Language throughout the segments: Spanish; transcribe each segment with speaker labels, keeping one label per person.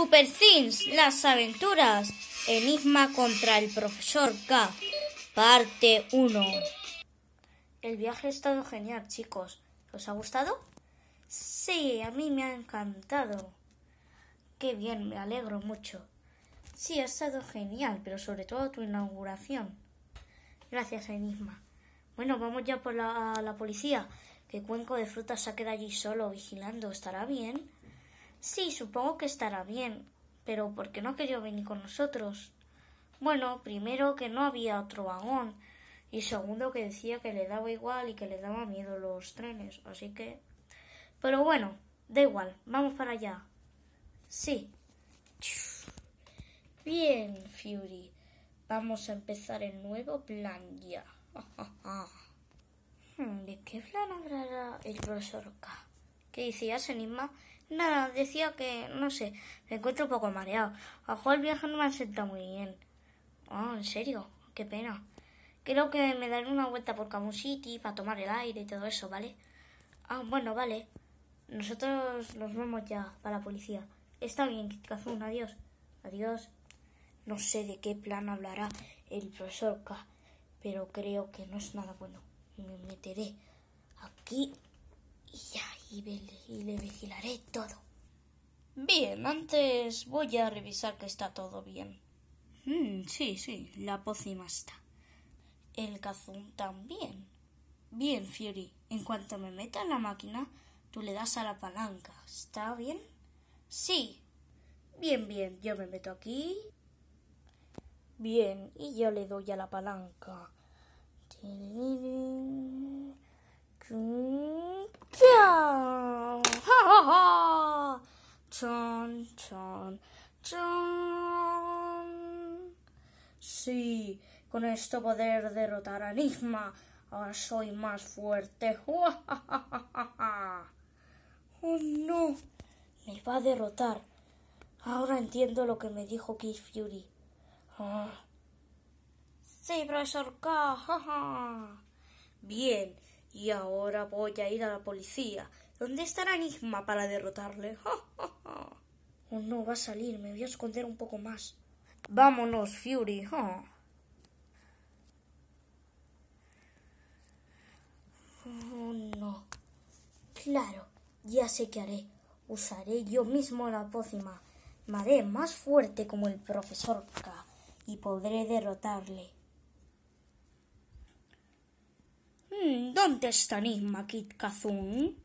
Speaker 1: Super Things, las aventuras. Enigma contra el profesor K, parte 1. El viaje ha estado genial, chicos. ¿Os ha gustado? Sí, a mí me ha encantado. Qué bien, me alegro mucho. Sí, ha estado genial, pero sobre todo tu inauguración. Gracias, Enigma. Bueno, vamos ya por la, la policía. Que Cuenco de Frutas se ha quedado allí solo vigilando. ¿Estará bien? Sí, supongo que estará bien. Pero ¿por qué no quería venir con nosotros? Bueno, primero que no había otro vagón. Y segundo que decía que le daba igual y que le daba miedo los trenes. Así que... Pero bueno, da igual. Vamos para allá. Sí. Bien, Fury. Vamos a empezar el nuevo plan ya. Hmm, ¿De qué plan hablará el profesor K? ¿Qué decías, Enigma? Nada, decía que, no sé, me encuentro un poco mareado. Ajá, el viaje no me ha sentado muy bien. Ah, en serio, qué pena. Creo que me daré una vuelta por Camus para tomar el aire y todo eso, ¿vale? Ah, bueno, vale. Nosotros nos vemos ya para la policía. Está bien, un adiós. Adiós. No sé de qué plan hablará el profesor K, pero creo que no es nada bueno. Me meteré aquí y ya, y, le vigilaré todo. Bien, antes voy a revisar que está todo bien. Mm, sí, sí, la pócima está. El cazón también. Bien, Fiori, en cuanto me meta en la máquina, tú le das a la palanca. ¿Está bien? Sí. Bien, bien, yo me meto aquí. Bien, y yo le doy a la palanca. ¡Ja, Chon, chon, Sí, con esto poder derrotar a Enigma. Ahora soy más fuerte. ¡Oh, no! Me va a derrotar. Ahora entiendo lo que me dijo Kid Fury. Oh. Sí, profesor K. Bien. Y ahora voy a ir a la policía. ¿Dónde estará Enigma para derrotarle? oh, no, va a salir. Me voy a esconder un poco más. Vámonos, Fury. Oh. oh. no. Claro, ya sé qué haré. Usaré yo mismo la pócima. Me haré más fuerte como el profesor K y podré derrotarle. ¿Dónde está Enigma, Kit Kazun?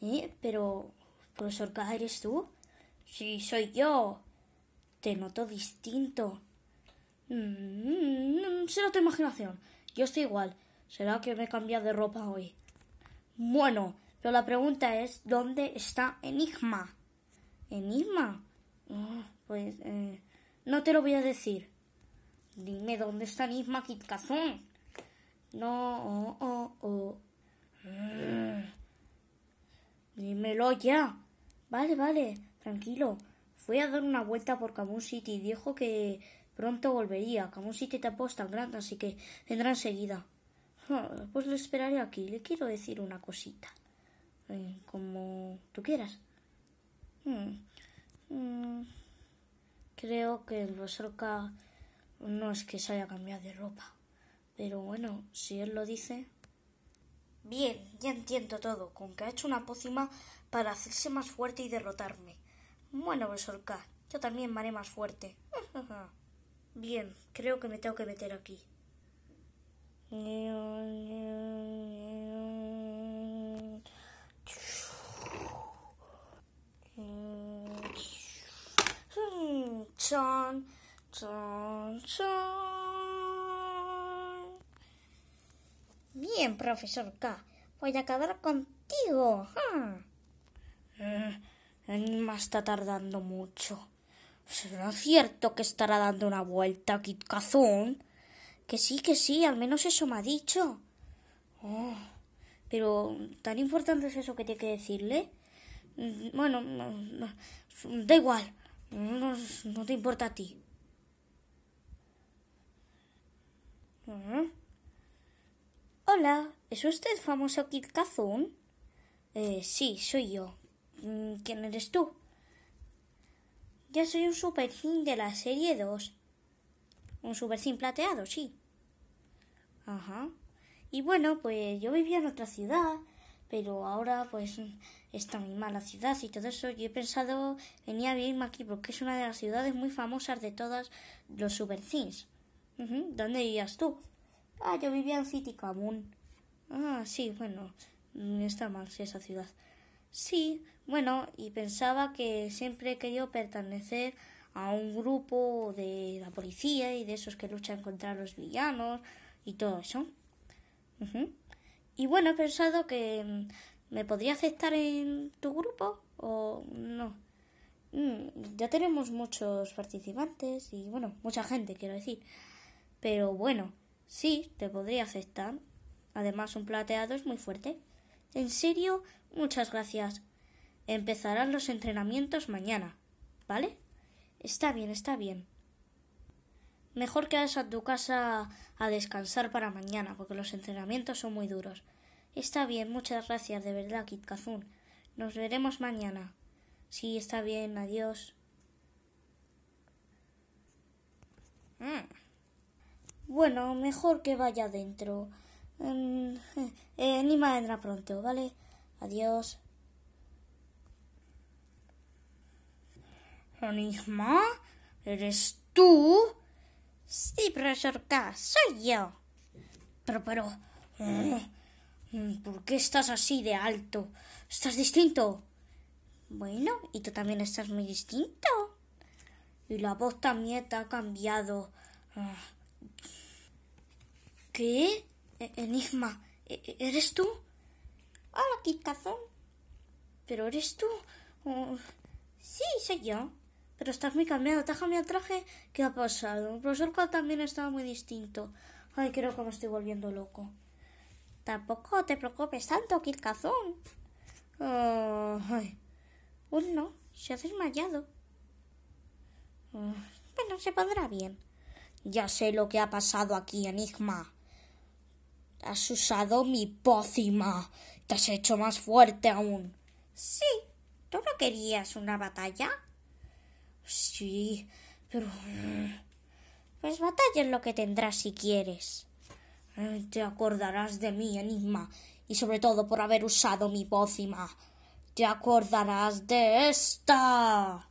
Speaker 1: ¿Eh? Pero, profesor K, ¿eres tú? Sí, soy yo. Te noto distinto. Mm, mm, será tu imaginación. Yo estoy igual. Será que me he cambiado de ropa hoy. Bueno, pero la pregunta es, ¿dónde está Enigma? ¿Enigma? Oh, pues, eh, no te lo voy a decir. Dime dónde está Enigma Kazun. No, oh, oh. oh. Mm. Dímelo ya. Vale, vale, tranquilo. Fui a dar una vuelta por Camus City y dijo que pronto volvería. Camus City tampoco es tan grande, así que vendrá enseguida. Ah, pues lo esperaré aquí. Le quiero decir una cosita. Eh, como tú quieras. Mm. Mm. Creo que el Rosorca no es que se haya cambiado de ropa. Pero bueno, si él lo dice. Bien, ya entiendo todo, con que ha hecho una pócima para hacerse más fuerte y derrotarme. Bueno, Besorca, yo también me haré más fuerte. Bien, creo que me tengo que meter aquí. profesor K. Voy a acabar contigo. Hmm. ¿eh? está tardando mucho. ¿Será cierto que estará dando una vuelta Kit Cazón. Que sí, que sí, al menos eso me ha dicho. Oh, pero, ¿tan importante es eso que tiene que decirle? Mm, bueno, da igual. No, te importa a ti. ¿Eh? Hola, ¿es usted famoso Kid Kazun? Eh, sí, soy yo. Mm, ¿Quién eres tú? Ya soy un super de la serie 2. Un super plateado, sí. Ajá. Y bueno, pues yo vivía en otra ciudad, pero ahora pues está muy mala ciudad y todo eso. Yo he pensado venir a vivirme aquí porque es una de las ciudades muy famosas de todas los super ¿Dónde vivías tú? Ah, yo vivía en City Común. Ah, sí, bueno, mm, está mal esa ciudad. Sí, bueno, y pensaba que siempre he querido pertenecer a un grupo de la policía y de esos que luchan contra los villanos y todo eso. Y bueno, he pensado que mm, me podría aceptar en tu grupo o no. Mm, ya tenemos muchos participantes y bueno, mucha gente, quiero decir. Pero bueno, Sí, te podría aceptar. Además, un plateado es muy fuerte. En serio, muchas gracias. Empezarán los entrenamientos mañana, ¿vale? Está bien, está bien. Mejor que vayas a tu casa a descansar para mañana, porque los entrenamientos son muy duros. Está bien, muchas gracias, de verdad, Kit Kazun. Nos veremos mañana. Sí, está bien, adiós. Mm. Bueno, mejor que vaya adentro. Em, eh, Nima vendrá pronto, ¿vale? Adiós. Nima, ¿Eres tú? Sí, profesor K, soy yo. Pero, pero... Eh, ¿Por qué estás así de alto? ¿Estás distinto? Bueno, y tú también estás muy distinto. Y la voz también te ha cambiado. Ah, ¿Qué? E-, Enigma, ¿E-, e-, ¿eres tú? Hola, Cazón. ¿Pero eres tú? sí, soy yo. Pero estás muy cambiado. ¿Te has cambiado traje? ¿Qué ha pasado? El profesor cual también estaba muy distinto. Ay, creo que me estoy volviendo loco. Tampoco te preocupes tanto, Kitcazón. Oh, ay. Uno se ha desmayado. Ah, bueno, se pondrá bien. Ya sé lo que ha pasado aquí, Enigma. Has usado mi pócima. Te has hecho más fuerte aún. Sí. ¿Tú no querías una batalla? Sí, pero... Mm, pues batalla es lo que tendrás si quieres. Eh, te acordarás de mí, Enigma, y sobre todo por haber usado mi pócima. Te acordarás de esta.